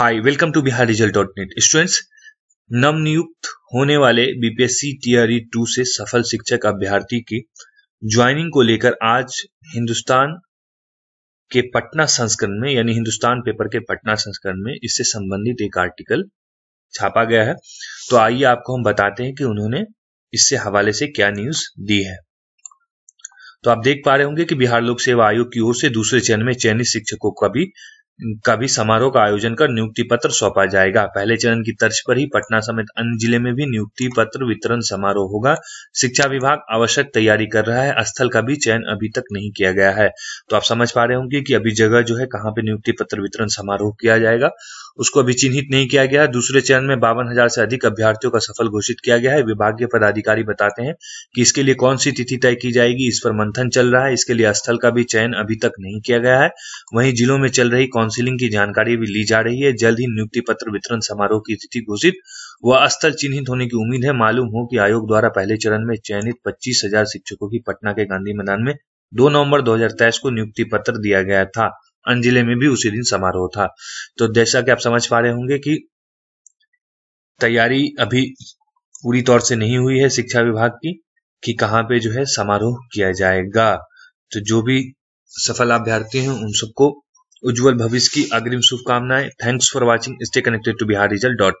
hi welcome to Bihar result dot net students नवनियुक्त होने वाले बीपीएससी टीआरई टू से सफल शिक्षक अभ्यर्थी की ज्वाइनिंग को लेकर आज हिंदुस्तान के पटना संस्करण में यानी हिंदुस्तान पेपर के पटना संस्करण में इससे संबंधित एक आर्टिकल छापा गया है तो आइए आपको हम बताते हैं कि उन्होंने इससे हवाले से क्या न्यूज दी है तो आप देख पा रहे होंगे कि बिहार लोक सेवा आयोग की ओर से दूसरे चरण में चयनित शिक्षकों का भी का भी समारोह का आयोजन कर नियुक्ति पत्र सौंपा जाएगा पहले चरण की तर्ज पर ही पटना समेत अन्य जिले में भी नियुक्ति पत्र वितरण समारोह होगा शिक्षा विभाग आवश्यक तैयारी कर रहा है स्थल का भी चयन अभी तक नहीं किया गया है तो आप समझ पा रहे होंगे कि अभी जगह जो है कहाँ पे नियुक्ति पत्र वितरण समारोह किया जाएगा उसको अभी चिन्हित नहीं किया गया है दूसरे चरण में बावन हजार से अधिक अभ्यर्थियों का सफल घोषित किया गया है विभागीय पदाधिकारी बताते हैं कि इसके लिए कौन सी तिथि तय की जाएगी इस पर मंथन चल रहा है इसके लिए स्थल का भी चयन अभी तक नहीं किया गया है वहीं जिलों में चल रही काउंसिलिंग की जानकारी भी ली जा रही है जल्द ही नियुक्ति पत्र वितरण समारोह की तिथि घोषित व स्थल चिन्हित होने की उम्मीद है मालूम हो कि आयोग द्वारा पहले चरण में चयनित पच्चीस हजार शिक्षकों की पटना के गांधी मैदान में दो नवम्बर दो को नियुक्ति पत्र दिया गया था अंजिले में भी उसी दिन समारोह था तो जैसा कि आप समझ पा रहे होंगे कि तैयारी अभी पूरी तौर से नहीं हुई है शिक्षा विभाग की कि कहाँ पे जो है समारोह किया जाएगा तो जो भी सफल अभ्यर्थी हैं उन सबको उज्जवल भविष्य की अग्रिम शुभकामनाएं thanks for watching stay connected to Bihar result dot